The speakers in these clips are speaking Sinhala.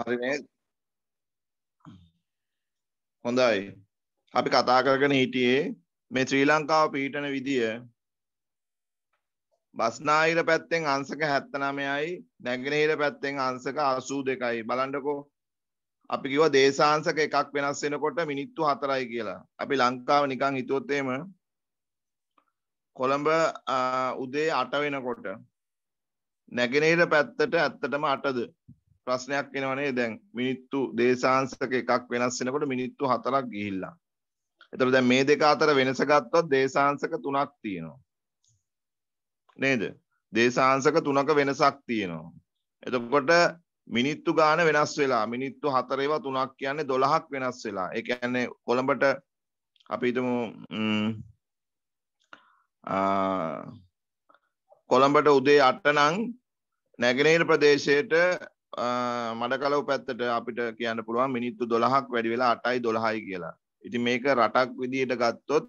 හරි නේද? හොඳයි. අපි කතා කරගෙන හිටියේ මේ ශ්‍රී ලංකාව පීඩන විදිය බස්නාහිර පැත්තෙන් අංශක 79යි නැගෙනහිර පැත්තෙන් අංශක 82යි බලන්නකෝ අපි කිව්වා දේශාංශක එකක් වෙනස් වෙනකොට මිනිත්තු 4යි කියලා. අපි ලංකාව නිකන් හිතුවොත් එහෙම කොළඹ උදේ 8 වෙනකොට නැගෙනහිර පැත්තට ඇත්තටම 8ද ප්‍රශ්නයක් එනවනේ දැන් මිනිත්තු දේශාංශක එකක් වෙනස් වෙනකොට මිනිත්තු හතරක් ගිහිල්ලා. එතකොට දැන් මේ දෙක අතර වෙනස ගත්තොත් දේශාංශක තුනක් තියෙනවා. නේද? දේශාංශක තුනක වෙනසක් තියෙනවා. එතකොට මිනිත්තු ගාන වෙනස් වෙලා මිනිත්තු 4 ඒවා 3ක් කියන්නේ 12ක් වෙනස් වෙලා. ඒ කියන්නේ කොළඹට අපි හිතමු කොළඹට උදේ 8 නම් නැගෙනහිර ප්‍රදේශයට මඩකලව පැත්තට අපිට කියන්න පුළුවන් මිනිත්තු දොළහක් වැඩි වෙලා අටයි දොළහයි කියලා. ඉති මේක රටක් විදියට ගත්තොත්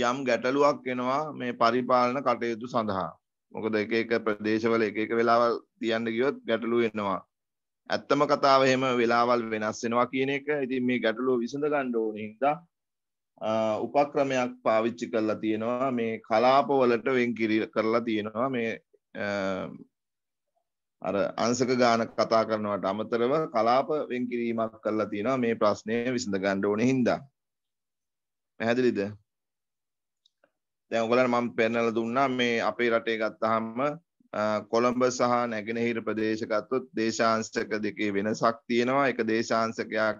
යම් ගැටලුවක් එනවා මේ පරිපාලන කටයුතු සඳහා. මොකද එක එක ප්‍රදේශවල එක එක වෙලාවල් තියන්න ගියොත් ගැටලු එනවා. ඇත්තම කතාව එහෙම වෙලාවල් වෙනස් වෙනවා කියන එක ඉතින් මේ ගැටලුව විසඳ ගන්න ඕන හින්දා උපක්‍රමයක් පාවිච්චි කරලා තියෙනවා මේ කලාපවලට වෙන් කිරි කරලා තියෙනවා මේ අර අංසක ගාන කතා කරනවට අමතරව කලාප වෙන් කිරීමක් කරලා තියෙනවා මේ ප්‍රශ්නය විසඳ ගන්න ඕනේ හින්දා. පැහැදිලිද? දැන් ඔයගලන්ට මම පෙන්නලා දුන්නා මේ අපේ රටේ ගත්තාම කොළඹ සහ නැගෙනහිර ප්‍රදේශ ගත්තොත් දේශාංශක දෙකේ වෙනසක් තියෙනවා. එක දේශාංශකයක්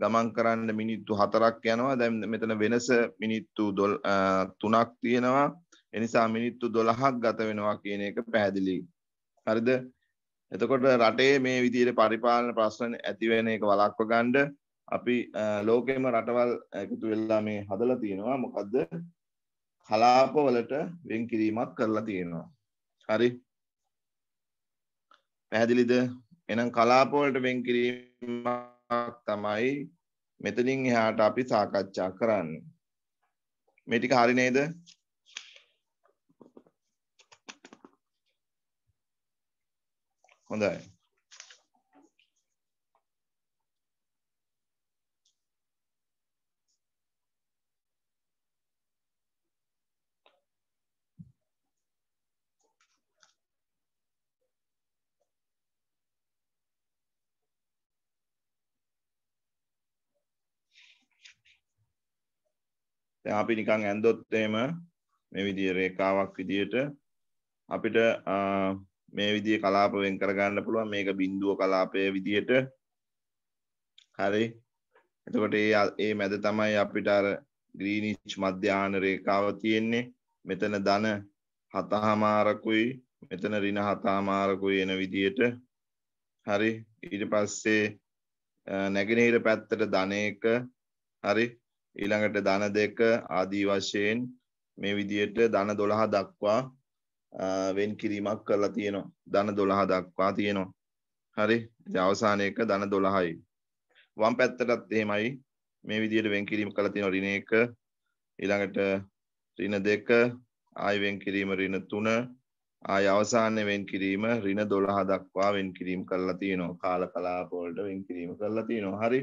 ගමන් කරන්න මිනිත්තු 4ක් යනවා. දැන් මෙතන වෙනස මිනිත්තු 3ක් තියෙනවා. එනිසා මිනිත්තු 12ක් ගත වෙනවා කියන එක පැහැදිලි. හරිද? එතකොට රටේ මේ විදියට පරිපාලන ප්‍රශ්න ඇතිවෙන එක වලක්ව ගණ්ඩ අපි ලෝකෙම රටවල් එකතු වෙල්ලා මේ හදලා තියෙනවා මොකක්ද කලාපවලට වෙන් කිරීමක් කරලා තියෙනවා හරි පැහැදිලිද එනම් කලාපවලට වෙන් කිරීමක් තමයි මෙතනින් එහාට අපි සාකච්ඡා කරන්න මේ ටික හරි නේද හොඳයි. දැන් අපි නිකන් ඇන්දොත් එහෙම මේ විදිහේ රේඛාවක් විදිහට අපිට මේ විදිහ කලාප වෙන් කරගන්න පුළුවන් මේක බින්දුව කලාපය විදිහට හරි එතකොට ඒ ඒ මැද තමයි අපිට අර ග්‍රීනිච් මධ්‍යාන රේඛාව තියෙන්නේ මෙතන ධන හතහමාරකුයි මෙතන ඍණ හතහමාරකුයි එන විදිහට හරි ඊට පස්සේ නැගෙනහිර පැත්තට ධන එක හරි ඊළඟට ධන දෙක ආදී වශයෙන් මේ විදිහට ධන 12 දක්වා වෙන් කිරීමක් කරලා තියෙනවා ධන දොළහ දක්වා තියෙනවා හරි අවසානයක ධන දොළහයි වම් පැත්තටත් එහෙමයි මේ විදියට වෙන් කිරීම කළ තියෙන ඍණ එක ඊළඟට ඍණ දෙක ආය වෙන් කිරීම ඍණ තුන ආය අවසානයේ වෙන් කිරීම ඍණ 12 දක්වා වෙන් කිරීම කරලා තියෙනවා කාල කලාප වලට වෙන් කිරීම කරලා තියෙනවා හරි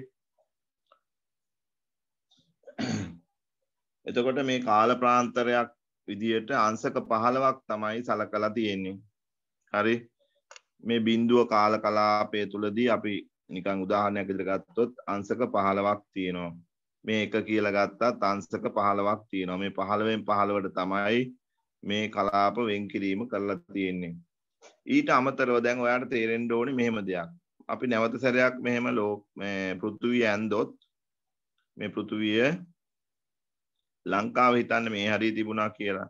එතකොට මේ කාල ප්‍රාන්තරයක් විදියට අංශක 15ක් තමයි සලකලා තියෙන්නේ. හරි. මේ බිඳුව කාල කලාපය තුලදී අපි නිකන් උදාහරණයක් විදිහට ගත්තොත් අංශක 15ක් තියෙනවා. මේ එක කියලා ගත්තත් අංශක 15ක් තියෙනවා. මේ 15න් 15ට තමයි මේ කලාප වෙන් කිරීම කරලා තියෙන්නේ. ඊට අමතරව දැන් ඔයාට තේරෙන්න ඕනේ මෙහෙම දෙයක්. අපි නැවත සැරයක් මෙහෙම ලෝ මේ පෘථුවිය ඇන්දොත් මේ පෘථුවිය ලංකාව හිතන්න මේ හරි තිබුණා කියලා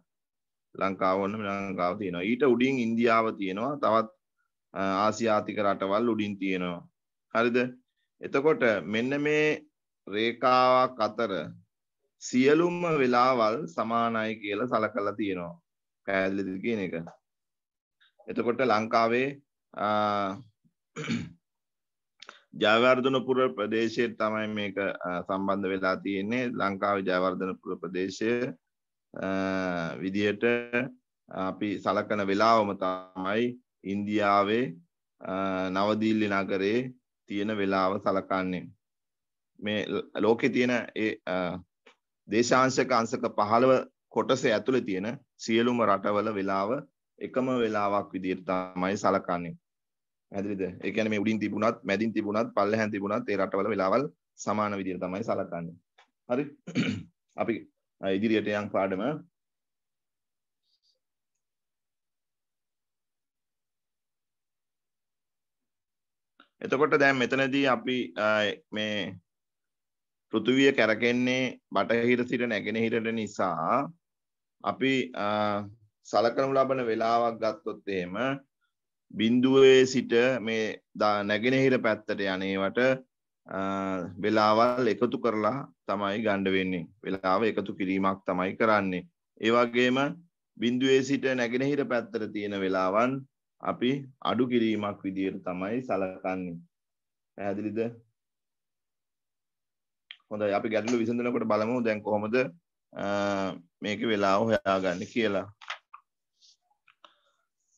ලංකාව ඔන්න ලංකාව තියෙනවා ඊට උඩින් ඉන්දියාව තියෙනවා තවත් ආසියාතික රටවල් උඩින් තියෙනවා හරිද එතකොට මෙන්න මේ රේකාවක් අතර සියලුම වෙලාවල් සමානයි කියලා සලකලා තියෙනවා පැහැදිලිද කියන එක එතකොට ලංකාවේ ජයවර්ධනපුර ප්‍රදේශය තමයි මේක සම්බන්ධ වෙලා තියෙන්නේ ලංකාව ජයවර්ධනපුර ප්‍රදේශය විදියට අපි සලකන වෙලාවම තමයි ඉන්දියාවේ නවදීල්ලි නගරේ තියෙන වෙලාව සලකන්නේ මේ ලෝකෙ තියෙන ඒ දේශාංශක අංශක පහළව කොටස ඇතුළේ තියෙන සියලුම රටවල වෙලාව එකම වෙලාවක් විදියට තමයි සලකන්නේ ඇදරිද එකන මේ උඩින් තිබුණත් මැදින් තිබුණත් පල්ල හැ තිබුණත් ඒ රටවල වෙලාවල් සමාන විදිර තමයි සලකන්නේ හරි අපි ඉදිරියට යම් පාඩම එතකොට දැන් මෙතනදී අපි මේ පෘථිවිය කැරකෙන්නේ බටහිර සිට නැගෙනහිරට නිසා අපි සලකනු ලබන වෙලාවක් ගත්තොත් එහෙම බින්දුවේ සිට මේ නැගෙනහිර පැත්තට යනේවට වෙලාවල් එකතු කරලා තමයි ගණ්ඩ වෙන්නේ වෙලාව එකතු කිරීමක් තමයි කරන්නේ ඒවගේම බින්දුවේ සිට නැගෙනහිර පැත්තර තියෙන වෙලාවන් අපි අඩු කිරීමක් විදියට තමයි සලකන්නේ පැහැදිලිද හොඳ අපි ගැටලු විසඳනකොට බලමු දැන් කොහොමද මේක වෙලාව හොයාගන්න කියලා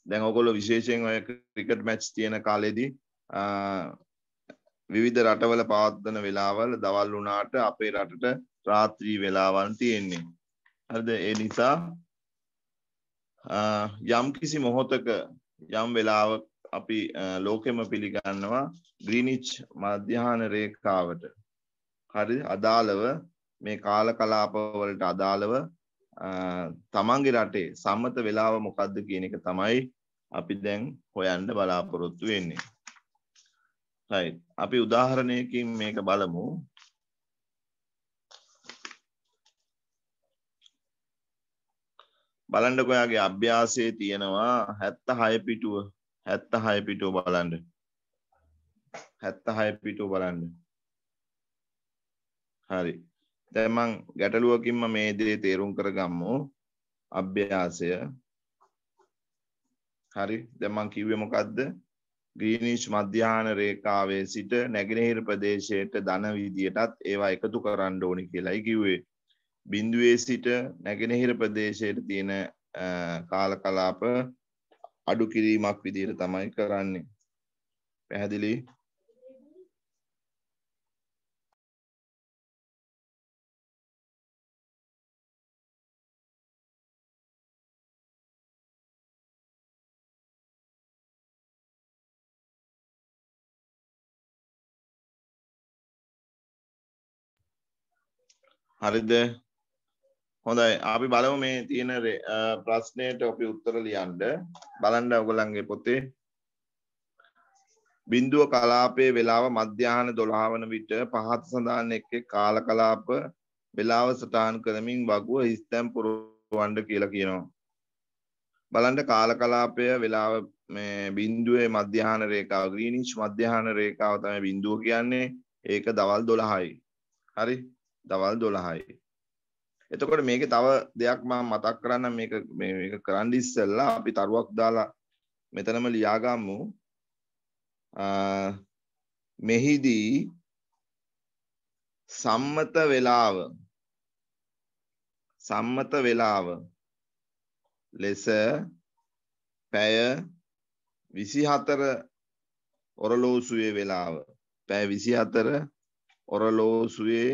දැන් ඔගොල්ලෝ විශේෂයෙන් ඔය ක්‍රිකට් මැච් තියෙන කාලෙදී විවිධ රටවල පවත්වන වෙලාවල් දවල් වුණාට අපේ රටට රාත්‍රී වෙලාවන් තියෙන්නේ. හරිද? ඒ නිසා යම් කිසි මොහොතක යම් වෙලාවක අපි ලෝකෙම පිළිගන්නවා ග්‍රීනිච් මධ්‍යහන රේඛාවට. හරිද? අදාළව මේ කාල කලාප වලට අදාළව තමන්ගේ රටේ සම්මත වෙලාව මොකක්ද කියන එක තමයි අපි දැන් හොයන්න බලාපොරොත්තු වෙන්නේ. අපි උදාහරණයකින් මේක බලමු. බලන්ඩ කොයාගේ අභ්‍යාසය තියෙනවා හැත්ත හය පිටුව හැත්ත හය පිටුව බලන්ඩ හැත්ත හය පිටුව බලන්ඩ හරි දැමං ගැටලුවකින්ම මේ දේ තේරුම් කරගම්මු අභ්‍යාසය හරි දැමං කිව්වමොකක්ද ග්‍රීනිශ් මධ්‍යාන රේකාවේ සිට නැගෙනහිර ප්‍රදේශයට දන විදියටත් ඒවා එකතු කරන්න ඕනි කියලායි කිව්වේ බින්දුවේ සිට නැගෙනහිර ප්‍රදේශයට තියෙන කාල කලාප අඩු කිරීමක් විදියට තමයි කරන්නේ පැහැදිලි හරිද හොඳයි අපි බලමු මේ තියෙන ප්‍රශ්නයට අපි උත්තර ලියන්න බලන්න ඔයගොල්ලන්ගේ පොතේ බිඳුව කලාපයේ වේලාව මධ්‍යහන 12 වන විට පහත සඳහන් එක්කේ කාල කලාප වේලාව සටහන් කරමින් වගුව හිස්තැන් පුරවන්න කියලා කියනවා බලන්න කාල කලාපය වේලාව මේ බිඳුවේ මධ්‍යහන රේඛාව ග්‍රීනිච් මධ්‍යහන රේඛාව තමයි බිඳුව කියන්නේ ඒක දවල් 12යි හරි දවල් දොළහයි එතකොට මේක තව දෙයක් මම මතක් කරන්න මේක මේක කරන්න ඉස්සෙල්ලා අපි තරුවක් දාලා මෙතනම ලියාගමු මෙහිදී සම්මත වේලාව සම්මත වේලාව ලෙස පැය 24 ඔරලෝසුවේ වේලාව පැය 24 ඔරලෝසුවේ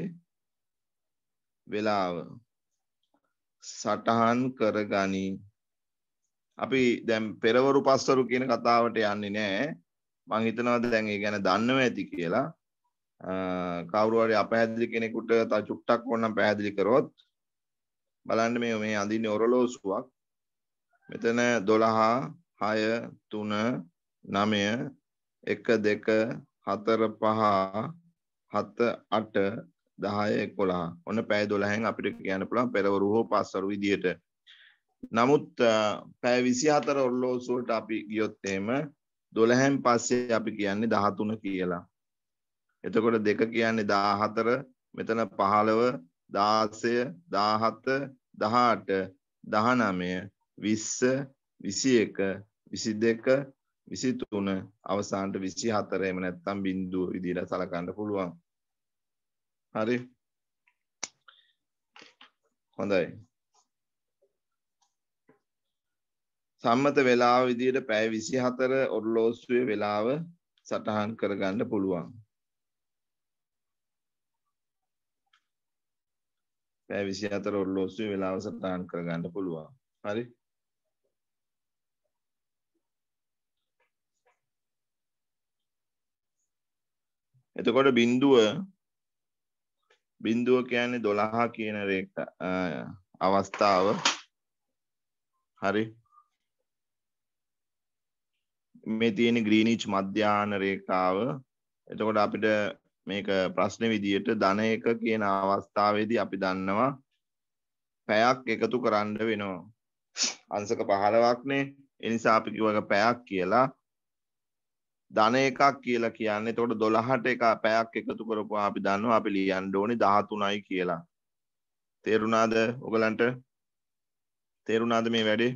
වෙලාව සටහන් කරගනී අපි දැම් පෙරවරු පස්වරු කියන කතාවට යන්නේ නෑ මං හිතනවද දැන් ඒ ගැන දන්නව ඇති කියලා කවුරුහරි අපහැදිලි කෙනෙකුට තව චුට්ටක් ඕනම් පැහැදිලි කරොත් බලන්න මේ මේ අඳින්නේ ඔරලෝසුවක් මෙතන 12 6 3 9 1 2 4 5 7 8 දහය එකොලා ඔන්න පෑ දොළහැන් අපිට කියන්න පුළන් පෙරවරු හෝ පස්සරු විදියට නමුත් පෑ විසි හතර ඔල්ලෝසුවට අපි ගියොත්තේම දොළහැන් පස්සේ අපි කියන්නේ දහතුන කියලා එතකොට දෙක කියන්නේ දාහතර මෙතන පහළව දාසය දාහත දහාට දහනමය විස්ස විසි එක විසි දෙක විසි තුන අවසාන්ට විසි හතරයම නැත්තම් බින්දුව විදිර සලකන්න පුළුවන් හරි හොඳයි සම්මත වෙලාව විදියට පැය විසි හතර ඔරලෝස්ුවේ වෙලාව සටහන් කරගන්න පුළුවන් පැය විසි හතර ඔරලෝස්ුවේ වෙලාව සටහන් කරගන්න පුළුවන් හරි එතකොට බින්දුව බින්දුව කියන්නේ දොළහා කියන රේඛ අවස්ථාව හරි මේ තියෙන ග්‍රීනිච් මධ්‍යාන රේඛාව එතකොට අපිට මේක ප්‍රශ්න විදියට ධන එක කියන අවස්ථාවේදී අපි දන්නවා පැයක් එකතු කරන්න වෙනවා අංශක 15ක්නේ ඒ නිසා අපි කිව්වක පැයක් කියලා ධන එකක් කියලා කියන්නේ එතකොට 12ට එක පැයක් එකතු කරපුවා අපි දන්නවා අපි ලියන්න ඕනේ 13යි කියලා. තේරුණාද ඔයගලන්ට? තේරුණාද මේ වැඩේ?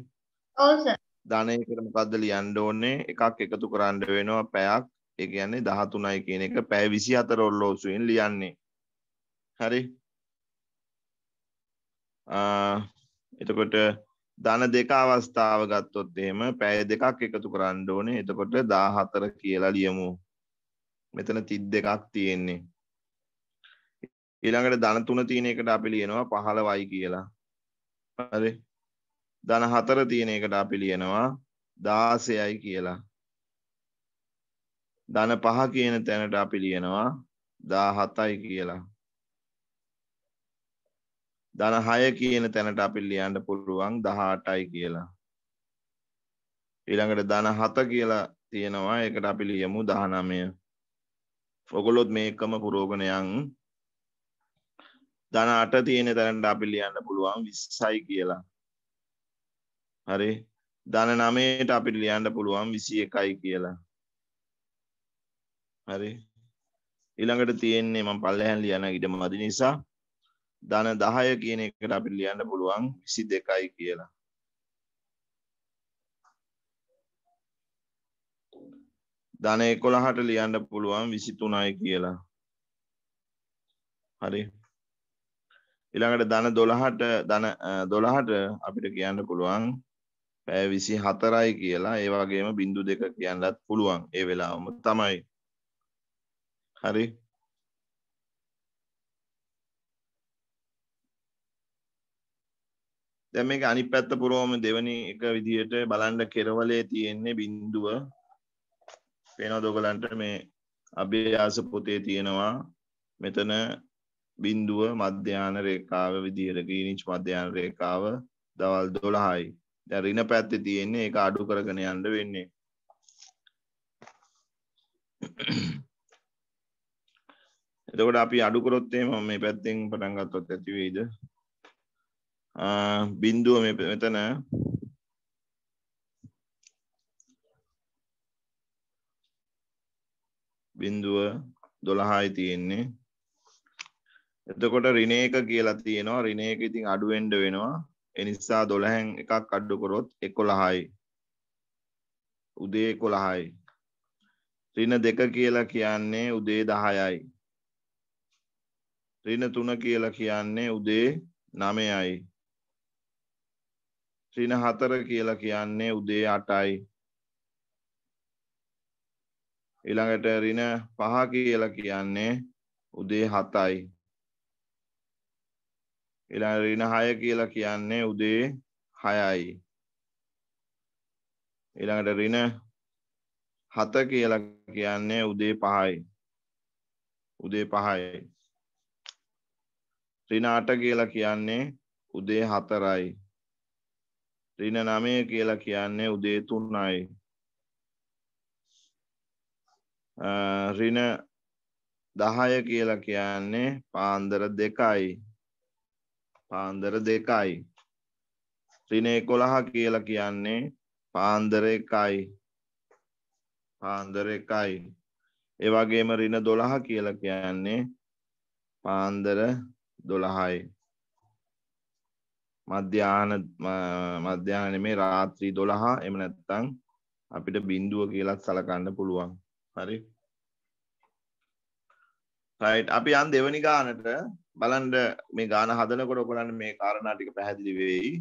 ඔව් සර්. ධන එකට මොකද්ද ලියන්න ඕනේ? එකක් එකතු කරන්න වෙනවා පැයක්. ඒ කියන්නේ 13යි කියන එක පැය 24 ඔල්ලෝසුවෙන් ලියන්නේ. හරි? ආ එතකොට ධන දෙක අවස්ථාව ගත්තොත් එහෙම පැය දෙකක් එකතු කරන්න ඕනේ. එතකොට 14 කියලා ලියමු. මෙතන 32ක් තියෙන්නේ. ඊළඟට ධන තුන තියෙන එකට අපි ලියනවා 15යි කියලා. හරි. ධන හතර තියෙන එකට අපි ලියනවා 16යි කියලා. ධන පහ කියන තැනට අපි ලියනවා 17යි කියලා. දන හය කියන තැනට අපි ලියන්න පුළුවන් දහටයි කියලා. ඊළඟට දන හත කියලා තියෙනවා එකට අපි ලියමු දහනමය. ඔගොලොත් මේකම පුරෝගණයන් දන අට තියෙන තැනට අපි ලියන්න පුළුවන් විස්සයි කියලා. හරි දන නමයට අපිට ලියන්න පුළුවන් විසි එකයි කියලා. හරි ඊළඟට තියෙන්නේ මම පල්ලහැන් ලියන ඉඩ මදි නිසා ධන 10 කියන එකට අපිට ලියන්න පුළුවන් 22යි කියලා. ධන 11ට ලියන්න පුළුවන් 23යි කියලා. හරි. ඊළඟට ධන 12ට ධන 12ට අපිට කියන්න පුළුවන් පැය 24යි කියලා. ඒ වගේම බිංදු දෙක කියන්නත් පුළුවන්. ඒ වෙලාවම තමයි. හරි. දැන් මේක අනිත් පැත්ත පුරවම දෙවෙනි එක විදියට බලන්න කෙරවලේ තියෙන්නේ බිඳුව පේනවද ඔයගලන්ට මේ අභ්‍යාස පොතේ තියෙනවා මෙතන බිඳුව මධ්‍යාන රේඛාව විදියට ග්‍රීනිච් මධ්‍යාන රේඛාව දවල් 12යි. දැන් ඍණ පැත්තේ තියෙන්නේ ඒක අඩු කරගෙන යන්න වෙන්නේ. එතකොට අපි අඩු කරොත් එහෙම මේ පැත්තෙන් පටන් ගත්තොත් ඇති වෙයිද? බින්දුව මෙතන බින්දුව දොළහායි තියෙන්නේ එතකොට රිනේක කියලා තියෙනවා රිනේක ඉතින් අඩුවෙන්ඩ වෙනවා එනිසා දොළහැන් එකක් අඩ්ඩුකොරොත් එකොළහයි උදේ කොළහයි රින දෙක කියලා කියන්නේ උදේ දහයයි රින තුන කියලා කියන්නේ උදේ නමයයි සින හතර කියලා කියන්නේ උදේ අටයි ඊළඟට රින පහ කියලා කියන්නේ උදේ හතයි ඊළඟ රින හය කියලා කියන්නේ උදේ හයයි ඊළඟට රින හත කියලා කියන්නේ උදේ පහයි උදේ පහයි රින අට කියලා කියන්නේ උදේ හතරයි රින නමය කියලා කියන්නේ උදේ තුන්නයි රින දහය කියලා කියන්නේ පාන්දර දෙකයි පාන්දර දෙකයි රින එකොළහ කියලා කියන්නේ පාන්දර එකයි පාන්දර එකයි ඒවගේම රින දොළහ කියලා කියන්නේ පාන්දර දොළහයි මධ්‍යාන මධ්‍යාන මේ රාත්‍රී දොළහා එම නැත්තං අපිට බින්දුව කියලත් සලකන්න පුළුවන් හරි රයිට් අපි යන් දෙවනි ගානට බලන්ඩ මේ ගාන හදනකොට ඔකොලන්න මේ කාරණාටික පැහැදිලි වෙයි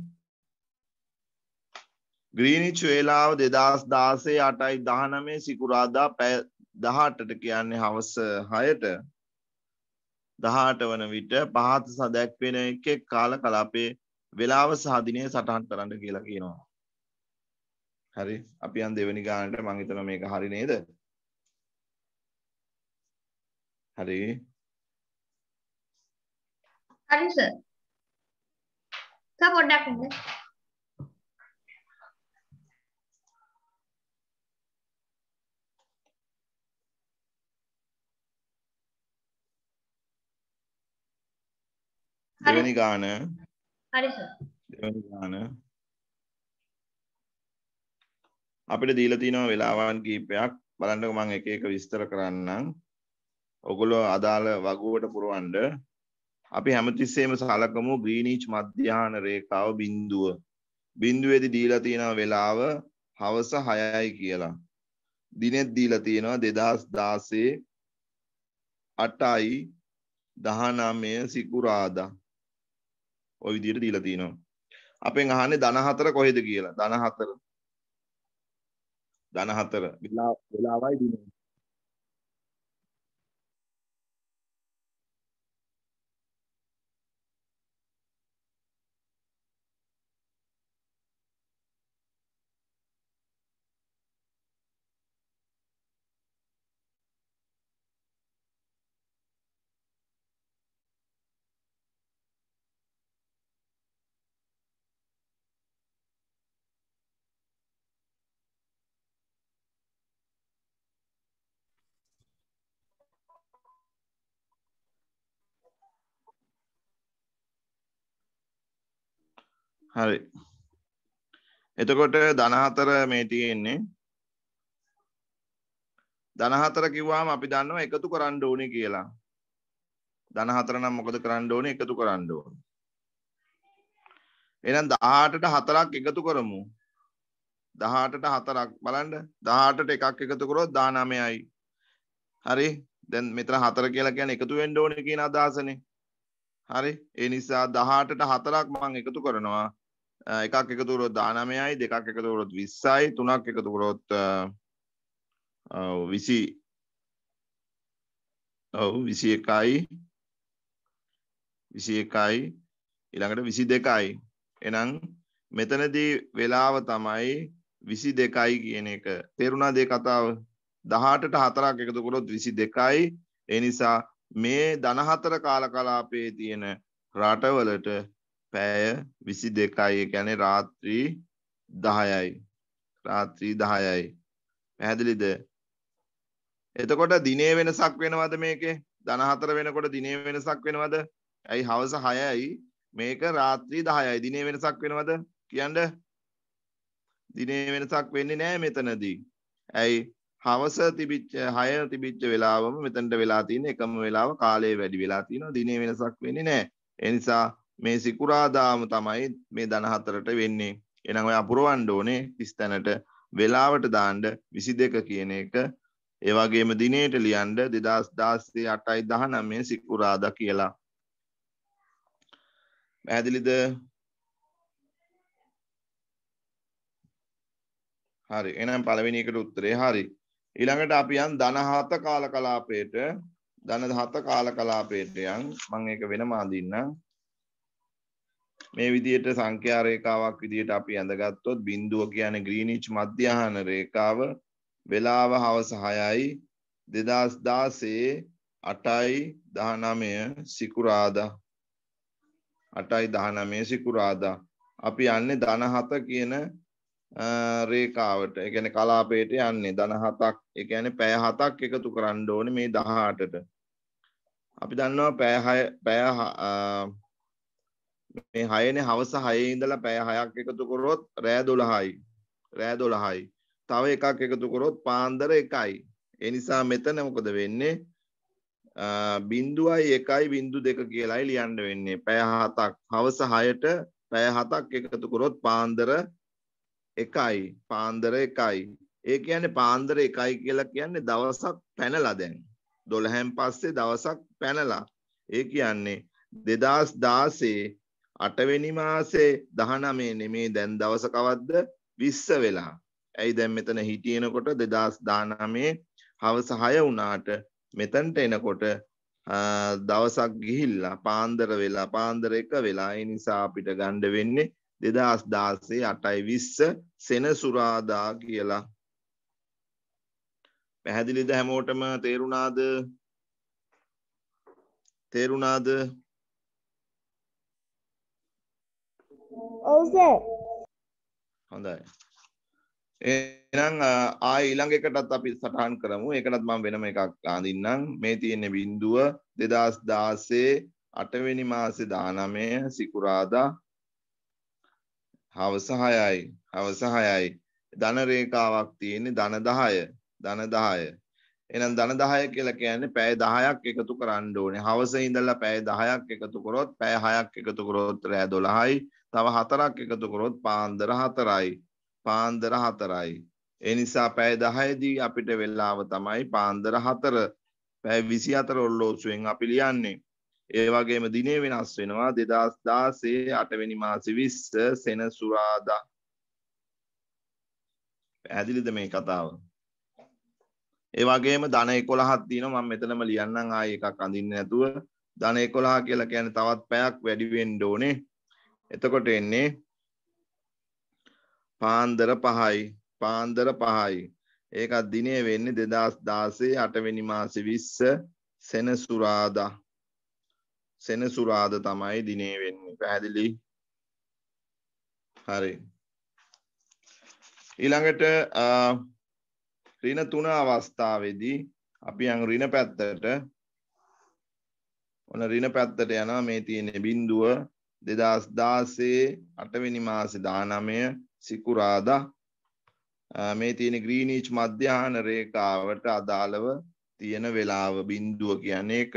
ග්‍රීනිච් වේලාව දෙදස් දාසේ අටයි දහනමේ සිකුරාදා පැ දහටට කියන්නේ හවස හයට දහට වන විට පහත සදැක්වෙන එකෙක් කාල කලාපේ වෙලාව සහ දිනය සටහන් කරන්න කියලා කියනවා. හරි අපි යන් දෙවෙනි ගානට මම හිතනවා මේක හරි නේද? හරි. හරි සර්. පොඩ්ඩක් ඉන්න. දෙවෙනි ගාන හරි සර්. අපිට දීලා තිනවා වෙලාවන් කීපයක් බලන්නකෝ මම එක එක විස්තර කරන්නම්. ඔගොල්ලෝ අදාළ වගුවට පුරවන්න අපි හැමතිස්සෙම සලකමු ග්‍රීනිච් මධ්‍යහන රේඛාව බිඳුව. බිඳුවේදී දීලා තිනවා වෙලාව හවස 6යි කියලා. දිනෙත් දීලා තිනවා 2016 8යි 19 සිකුරාදා. ඔය විදියට දීලා තියෙනවා. අපෙන් අහන්නේ ධන හතර කොහෙද කියලා. ධන හතර. ධන හතර. වෙලාවයි දිනේ. හරි එතකොට දනහතර මේ තියෙන්නේ දනහතර කිව්වාම අපි දන්නවා එකතු කරන්න ඕනේ කියලා දනහතර නම් මොකද කරන්න ඕනේ එකතු කරන්න ඕනේ එහෙනම් 18ට 4ක් එකතු කරමු 18ට 4ක් බලන්න 18ට එකක් එකතු කරොත් 19යි හරි දැන් මෙතන 4 කියලා කියන්නේ එකතු වෙන්න ඕනේ කියන අදහසනේ හරි ඒ නිසා 18ට 4ක් මම එකතු කරනවා එකක් එකතුරොත් දානමයයි දෙකක් එකතුරොත් විස්සයි තුනක් එකතුරොත් විසි ඔවු විසි එකයි විසි එකයි ඉළඟට විසි දෙකයි එනම් මෙතනදී වෙලාව තමයි විසි දෙකයි කියන එක තේරුණා දේ කතාව දහටට හතරක් එකතුකොරොත් විසි දෙකයි එනිසා මේ දනහතර කාල කලාපේ තියෙන රටවලට පැය විසි දෙකයි ගැන රාත්‍රී දහයයි රාත්‍රී දහයයි පැහැදිලිද එතකොට දිනේ වෙනසක් වෙනවද මේකේ දනහතර වෙනකොට දිනේ වෙනසක් වෙනවද ඇයි හවස හයයි මේක රාත්‍රී දහයයි දිනේ වෙනසක් වෙනවද කියන්න දිනේ වෙනසක් වෙන්නේ නෑ මෙතනදී ඇයි හවස තිබිච්ච හය තිබිච්ච වෙලාවම මෙතනට වෙලා තියෙන එකම වෙලාව කාලය වැඩි වෙලා තියෙනවා දිනේ වෙනසක් වෙන්නේ නැහැ. ඒ නිසා මේ සිකුරාදාම තමයි මේ දනහතරට වෙන්නේ එනම් ඔය අපුරවන්ඩ ඕනේ තිස්තැනට වෙලාවට දාණ්ඩ විසි දෙක කියන එක ඒවගේම දිනයට ලියන්ඩ දෙදස් දාස්සේ අටයි දහනමේ සිකුරාද කියලා පැහැදිලිද හරි එනම් පළවෙනිකට උත්තරේ හරි ඊළඟට අපි යන් දනහත කාල කලාපයට දන හත කාල කලාපයට යන් මං ඒක වෙනම අඳින්නම් මේ විදියට සංඛ්‍යා රේඛාවක් විදියට අපි ඇඳගත්තොත් බිඳුව කියන්නේ ග්‍රීනිච් මධ්‍යහන රේඛාව වෙලාව හවස 6යි 2016 8යි 19 සිකුරාදා 8යි 19 සිකුරාදා අපි යන්නේ ධන 7 කියන රේඛාවට. ඒ කියන්නේ කලාපයට යන්නේ ධන 7ක්. ඒ කියන්නේ පැය 7ක් එකතු කරන්න ඕනේ මේ 18ට. අපි දන්නවා පැය 6 පැය මේ හයනේ හවස හයේ ඉඳලා පැය හයක් එකතු කරොත් රෑ 12යි. රෑ 12යි. තව එකක් එකතු කරොත් පාන්දර 1යි. ඒ නිසා මෙතන මොකද වෙන්නේ? බින්දුවයි 1යි 02 කියලායි ලියන්න වෙන්නේ. පැය 7ක් හවස 6ට පැය 7ක් එකතු කරොත් පාන්දර 1යි. පාන්දර 1යි. ඒ කියන්නේ පාන්දර 1යි කියලා කියන්නේ දවසක් පැනලා දැන්. 12න් පස්සේ දවසක් පැනලා. ඒ කියන්නේ 2016 අටවෙනි මාසේ දහනමේ නෙමේ දැන් දවස කවද්ද විස්ස වෙලා. ඇයි දැන් මෙතන හිටියනකොට දෙදස් දානමේ හවස හය වුණාට මෙතන්ට එනකොට දවසක් ගිහිල්ලා පාන්දර වෙලා පාන්දර එක වෙලා ඒ නිසා අපිට ගණ්ඩ වෙන්නේ දෙදස් දාසේ අටයි විස්ස සෙනසුරාදා කියලා. පැහැදිලිද හැමෝටම තේරුණාද තේරුණාද ඔව් සර්. හොඳයි. එහෙනම් ආය ඊළඟ එකටත් අපි සටහන් කරමු. ඒකටත් මම වෙනම එකක් ආඳින්නම්. මේ තියෙන්නේ බිඳුව 2016 8 වෙනි මාසේ 19 සිකුරාදා හවස 6යි. හවස 6යි. ධන රේඛාවක් තියෙන්නේ ධන 10. ධන 10. එනම් දන දහය කියලා කියන්නේ පැය දහයක් එකතු කරන්න ඕනේ හවස ඉඳල්ලා පැය දහයක් එකතු කරොත් පැය හයක් එකතු කරොත් රෑ දොළහයි තව හතරක් එකතු කරොත් පාන්දර හතරයි පාන්දර හතරයි ඒ නිසා පැය දහයදී අපිට වෙලාව තමයි පාන්දර හතර පැය විසි අතර ඔල්ලෝසුවෙන් අපි ලියන්නේ ඒ වගේම දිනේ වෙනස් වෙනවා දෙදස් දාසේ අටවැනි මාසි විස්ස සෙනසුරාදා පැහැදිලිද මේ කතාව ඒවාගේම ධන එකොළහත් තින ම මෙතනම ලියන්න ආය එකක් අඳන්න නැතුව ධන එකොළහ කියලා කියන තවත් පැයක් වැඩිවෙන් ඩෝනේ එතකොට එන්නේ පාන්දර පහයි පාන්දර පහයි ඒකත් දිනය වෙන්නේ දෙදස් දාසේ අටවෙනි මාසි විස්ස සෙනසුරාදා සෙනසුරාද තමයි දිනේ වෙන්නේ පැහැදිලි හරි ඊළඟට ඍණ තුන අවස්ථාවේදී අපි යන් ඍණ පැත්තට ඔන්න ඍණ පැත්තට යනවා මේ තියෙන බිඳුව 2016 8වෙනි මාසේ 19 සිකුරාදා මේ තියෙන ග්‍රීනිච් මධ්‍යහන රේඛාවට අදාළව තියෙන වෙලාව බිඳුව කියන්නේ ඒක.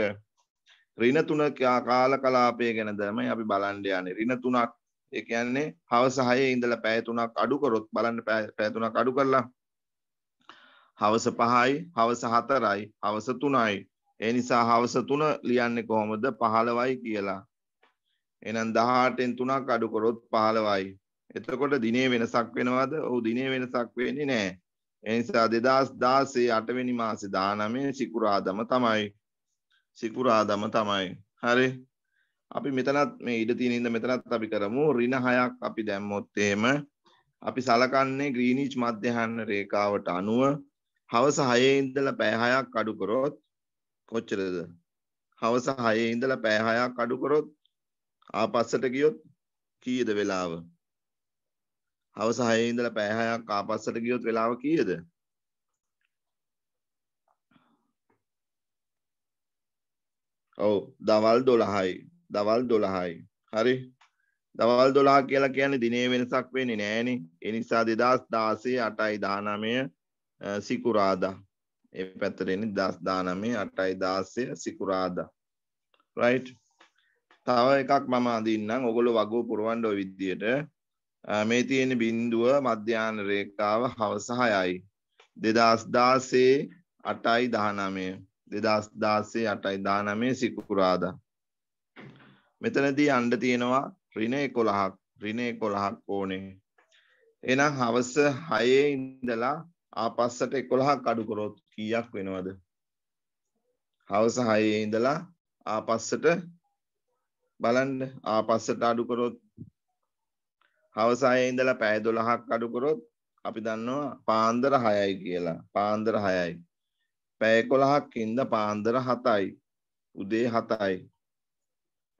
ඍණ තුන කාල කලාපය ගැන තමයි අපි බලන්න යන්නේ. ඍණ තුනක් ඒ කියන්නේ හවස 6 ඉඳලා පැය තුනක් අඩු කරොත් බලන්න පැය තුනක් අඩු කරලා හවස පහයි හවස හතරයි හවස තුනයි ඒ නිසා හවස තුන ලියන්නේ කොහොමද පහළවයි කියලා එහෙනම් 18න් තුනක් අඩු කරොත් 15යි එතකොට දිනේ වෙනසක් වෙනවද ඔව් දිනේ වෙනසක් වෙන්නේ නැහැ ඒ නිසා 2016 8වෙනි මාසේ 19 සිකුරාදම තමයි සිකුරාදම තමයි හරි අපි මෙතනත් මේ ඉඩ තියෙන ඉඳ මෙතනත් අපි කරමු ඍණ 6ක් අපි දැම්මොත් එහෙම අපි සලකන්නේ ග්‍රීනිච් මධ්‍යහන රේඛාවට අනුව හවස හයේ ඉඳලා පැය හයක් අඩු කරොත් කොච්චරද? හවස හයේ ඉඳලා පැය හයක් අඩු කරොත් ආපස්සට ගියොත් කීයද වෙලාව? හවස හයේ ඉඳලා පැය හයක් ආපස්සට ගියොත් වෙලාව කීයද? ඔව් දවල් 12යි. දවල් 12යි. හරි. දවල් 12 කියලා කියන්නේ දිනේ වෙනසක් වෙන්නේ නැහනේ. ඒ නිසා 2016 8යි 19 සිකුරාදා ඒ පැතරෙන දස් දානමේ අටයි දාසය සිකුරාදා රයිට් තව එකක් මම අදන්නම් ඔගොල වගෝ පුරුවන්ඩ විද්දියට මේ තියෙන බින්දුව මධ්‍යාන රේකාව හවසහයයි. දෙදස්දාසේ අටයි දහනමය දෙදස්දාසේ අටයි දානමේ සිකුකුරාද. මෙතනදී අන්ඩ තියෙනවා රිනේ කොළහක් රිනේ කොළහක් ඕනේ. එනම් හවස හයේ ඉඳලා ආපස්සට 11ක් අඩු කරොත් කීයක් වෙනවද? හවස 6 ඉඳලා ආපස්සට බලන්න ආපස්සට අඩු කරොත් හවස 6 ඉඳලා පැය 12ක් අඩු කරොත් අපි දන්නවා පාන්දර 6යි කියලා. පාන්දර 6යි. පැය 11ක් ඉඳ පාන්දර 7යි. උදේ 7යි.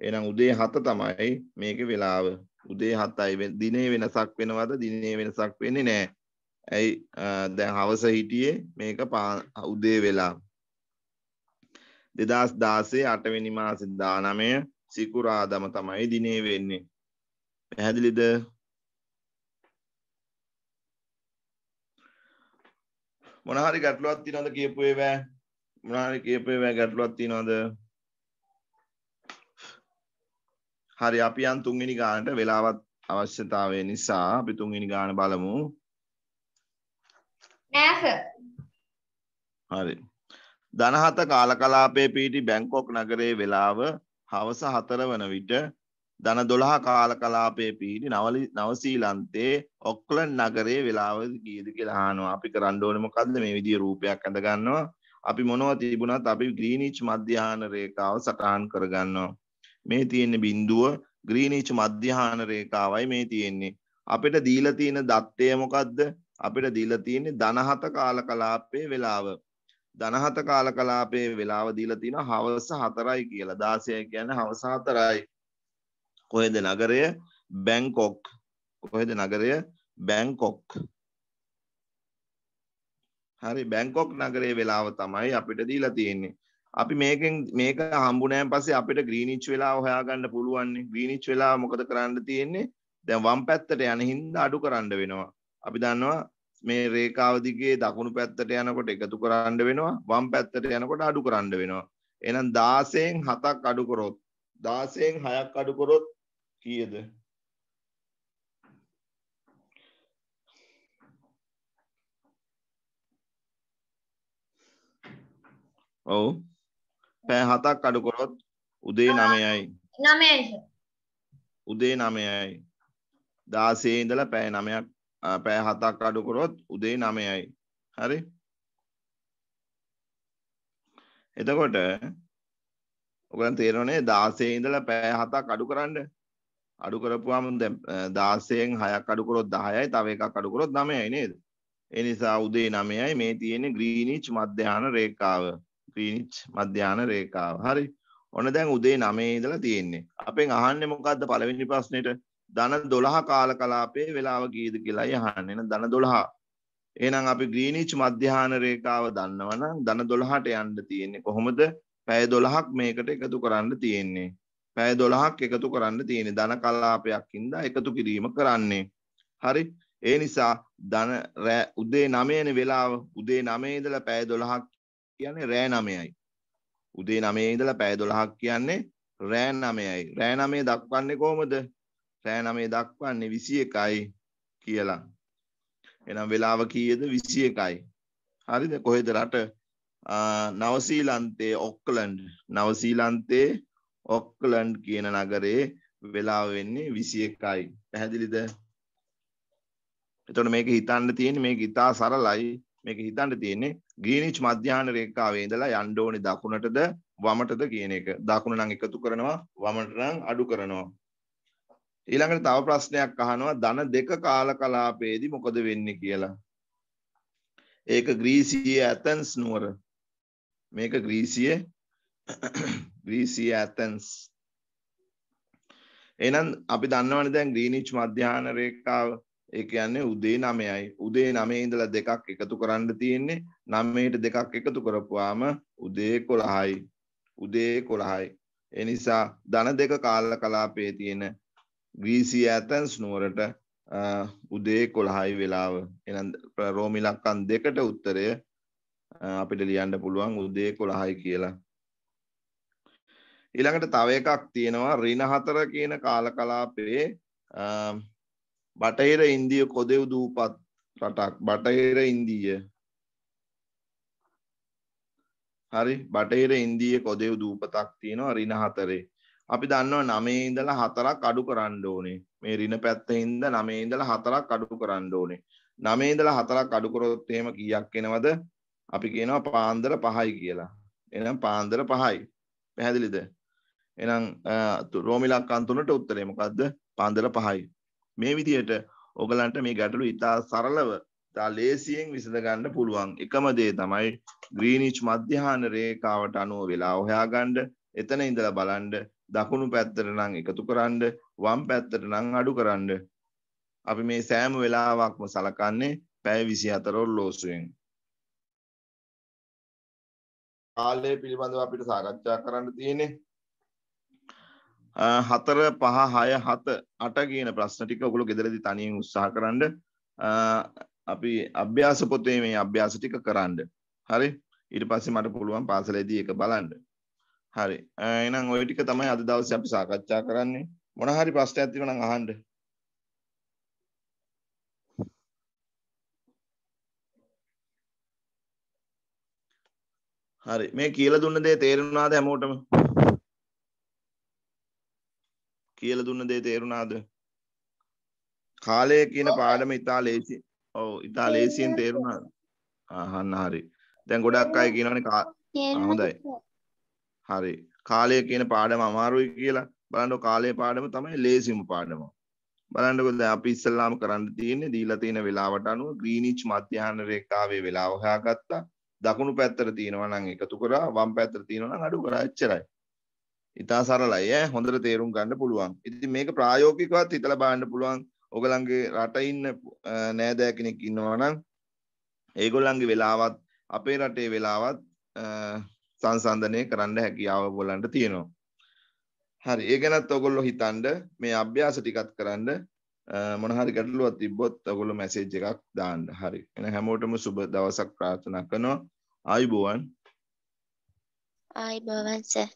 එහෙනම් උදේ 7 තමයි මේකේ වෙලාව. උදේ 7යි. දිනේ වෙනසක් වෙනවද? දිනේ වෙනසක් වෙන්නේ නැහැ. ඇයි දැ හවස හිටියේ මේක උදේ වෙලා දෙදස් දාසේ අටවෙනි මාසිද්ධානමය සිකුරාදම තමයි දිනේ වෙන්නේ පැහැදිලිද මොනහරි ගැටලුවත් තිනොද කියපුේ වෑ මොනහරි කියපේ වෑ ගැටලුවත් තිනොද හරි අපි අන් තුන්ගනි ගානට වෙලාවත් අවශ්‍යතාවය නිසා අපි තුන්ගනි ගාන බලමු ඈත හරි දනහත කාලකලාපයේ පිහිටි බැංකොක් නගරයේ වෙලාව හවස හතර වන විට දන දොළහ කාලකලාපයේ පිහිටි නවලි නවසීලන්තේ ඔක්ලන් නගරයේ වෙලාව ගීද කියලා අහනවා අපි කරන්න ඕනේ මොකද්ද මේ විදිය රූපයක් අඳ ගන්නවා අපි මොනවද තිබුණත් අපි ග්‍රීනිච් මධ්‍යහන රේඛාව සටහන් කරගන්නවා මේ තියෙන බිඳුව ග්‍රීනිච් මධ්‍යහන රේඛාවයි මේ තියෙන්නේ අපිට දීලා තියෙන දත්තය මොකද්ද අපිට දීලා තියෙන්නේ දනහත කාල කලාපයේ වෙලාව. දනහත කාල කලාපයේ වෙලාව දීලා තියෙනවා හවස 4යි කියලා. 16 කියන්නේ හවස 4යි. කොහෙද නගරය? බැංකොක්. කොහෙද නගරය? බැංකොක්. හරි බැංකොක් නගරයේ වෙලාව තමයි අපිට දීලා තියෙන්නේ. අපි මේකෙන් මේක හම්බුනෑන් පස්සේ අපිට ග්‍රීනිච් වෙලාව හොයාගන්න පුළුවන්. ග්‍රීනිච් වෙලාව මොකද කරන්න තියෙන්නේ? දැන් වම් පැත්තට යන හින්දා අඩු කරන්න වෙනවා. අපි දන්නවා මේ රේඛාව දිගේ දකුණු පැත්තට යනකොට එකතු කරන්න වෙනවා වම් පැත්තට යනකොට අඩු කරන්න වෙනවා එහෙනම් 16න් 7ක් අඩු කරොත් 16න් 6ක් අඩු කරොත් කීයද ඔව් පැය 7ක් අඩු කරොත් උදේ 9යි 9යි උදේ 9යි 16 ඉඳලා පැය 9ක් පෑ හතක් අඩුකොරොත් උදේ නමයයි හරි එතකොට ඔකන් තේරනේ දාසේ ඉඳල පෑ හතක් අඩු කරන්න අඩු කරපුවාම දාසයෙන් හයක් අඩුකොරොත් දහයයි තව එකක් අඩුකොරොත් නමයයි නේද එනිසා උදේ නමයයි මේ තියෙන ග්‍රීනිච් මධ්‍යාන රේකාව ග්‍රීනිච් මධ්‍යාන රේකාව හරි ඔන්න දැන් උදේ නමේ ඉඳලා තියෙන්නේ අපෙන් අහන්නේ මොකක්ද පළවෙනි ප්‍රශ්නෙට දන දොළහ කාල කලාපේ වෙලාව ගීද කියලා යහන්න එන දන දොළහා එනම් අපි ග්‍රීනිච් මධ්‍යාන රේකාව දන්නවනම් දන දොළහට යන්න තියෙන්නේ කොහොමද පැය දොළහක් මේකට එකතු කරන්න තියෙන්නේ. පැය දොළහක් එකතු කරන්න තියෙන දන කලාපයක් හින්දා එකතු කිරීම කරන්නේ. හරි ඒ නිසා දන උදේ නමයන වෙලාව උදේ නමේදල පැය දොළහක් කියන්නේ රෑ නමයයි. උදේ නමේදල පැය දොළහක් කියන්නේ රෑ නමයයි රෑ නමේ දක්වන්නේ කොහොමද රෑ නමේ දක්වන්නේ විසි එකයි කියලා එනම් වෙලාව කීයද විසි එකයි හරිද කොහෙද රට නවසීලන්තේ ඔක්කලන්ඩ් නවසීලන්තේ ඔක්කලන්ඩ් කියන නගරේ වෙලා වෙන්නේ විසි එකයි පැහැදිලිද එතොට මේක හිතන්න තියෙන මේ ඉතා සරලයි මේක හිතන්න තියෙන්නේ ග්‍රීනිච් මධ්‍යාන රේකාවේ ඉඳලා යන්ඩෝනි දකුණටද වමටද කියන එක දකුණ නං එකතු කරනවා වමටරං අඩු කරනවා ඊළඟට තව ප්‍රශ්නයක් අහනවා ධන දෙක කාල කලාපයේදී මොකද වෙන්නේ කියලා. ඒක ග්‍රීසියේ ඇතන්ස් නුවර. මේක ග්‍රීසියේ ග්‍රීසියේ ඇතන්ස්. එහෙනම් අපි දන්නවනේ දැන් ග්‍රීනිච් මධ්‍යහන රේඛාව ඒ කියන්නේ උදේ 9යි. උදේ 9 ඉඳලා දෙකක් එකතු කරන්න තියෙන්නේ. 9ට දෙකක් එකතු කරපුවාම උදේ 11යි. උදේ 11යි. ඒ නිසා ධන දෙක කාල කලාපයේ තියෙන වීසී ඇතැන්ස් නුවරට උදේ කොළහයි වෙලාව එ රෝමිලක්කන් දෙකට උත්තරය අපිට ලියන්න පුළුවන් උදේ කොළහයි කියලා ඊළඟට තව එකක් තියෙනවා රින හතර කියන කාල කලාපේ බටහිර ඉන්දිය කොදෙව් දූපත් රටක් බටහිර ඉන්දීය හරි බටහිර ඉන්දීය කොදෙව් දූපතක් තියෙනවා රින හතරේ අපි දන්නව නමේ ඉඳලා හතරක් අඩු කරන්න ඕනේ. මේ ඍණ පැත්තේ ඉඳ නමේ ඉඳලා හතරක් අඩු කරන්න ඕනේ. නමේ ඉඳලා හතරක් අඩු කරොත් එහෙම කීයක් එනවද? අපි කියනවා පාන්දර 5යි කියලා. එහෙනම් පාන්දර 5යි. පැහැදිලිද? එහෙනම් රෝමි ලක්කන් තුනට උත්තරේ මොකද්ද? පාන්දර 5යි. මේ විදිහට ඔගලන්ට මේ ගැටලු ඉතා සරලව ඉතා ලේසියෙන් විසඳ ගන්න පුළුවන්. එකම දේ තමයි ග්‍රීනිච් මධ්‍යහන රේඛාවට අනුව වෙලා හොයාගන්න. එතන ඉඳලා බලන්න දකුණු පැත්තට නම් එකතු කරන්න වම් පැත්තට නම් අඩු කරන්න අපි මේ සෑම වෙලාවක්ම සලකන්නේ පැය විසි අතරොල් ලෝසුවෙන් කාලය පිළිබඳව අපිට සාකච්ඡා කරන්න තියෙනෙ හතර පහ හය හත අට කියන ප්‍රශ්න ටික ඔකුළු ගෙදරදි තනියෙන් උත්සාහ කරන්න අපි අභ්‍යාස පොතේ මේ අභ්‍යාස ටික කරන්න හරි ඉට පස්සේ මට පුළුවන් පාසලේදී එක බලන්න හරි එනම් ඔය ටික තමයි අද දවසේ අපි සාකච්ඡා කරන්නේ මොන හරි ප්‍රශ්නයක් තියෙනවා නම් අහන්න හරි මේ කියලා දුන්න දේ තේරුණාද හැමෝටම කියලා දුන්න දේ තේරුණාද කාලය කියන පාඩම ඉතා ලේසි ඔව් ඉතා ලේසියෙන් තේරුණාද අහන්න හරි දැන් ගොඩක් අය කියනවනේ හොඳයි හරි කාලය කියන පාඩම අමාරුයි කියලා බලන්නකො කාලය පාඩම තමයි ලේසිම පාඩම. බලන්නකො දැන් අපි ඉස්සල්ලාම කරන්න තියෙන්නේ දීලා තියෙන වෙලාවට අනුව ග්‍රීනිච් මධ්‍යහන රේඛාවේ වෙලාව හොයාගත්තා. දකුණු පැත්තට තියෙනවා නම් එකතු කරා, වම් පැත්තට තියෙනවා නම් අඩු කරා එච්චරයි. ඉතා සරලයි ඈ හොඳට තේරුම් ගන්න පුළුවන්. ඉතින් මේක ප්‍රායෝගිකවත් හිතලා බලන්න පුළුවන්. ඔයගලන්ගේ රට ඉන්න නෑදෑ කෙනෙක් ඉන්නවා නම් ඒගොල්ලන්ගේ වෙලාවත් අපේ රටේ වෙලාවත් සංසන්ධනය කරන්න හැකියාව ගොල්ලන්ට තියෙනවා. හරි ඒ ගැනත් ඔගොල්ලෝ හිතන්න මේ අභ්‍යාස ටිකත් කරන්න මොන හරි ගැටලුවක් තිබ්බොත් ඔගොල්ලෝ මැසේජ් එකක් දාන්න. හරි. එන හැමෝටම සුබ දවසක් ප්‍රාර්ථනා කරනවා. ආයුබෝවන්. ආයුබෝවන් සර්.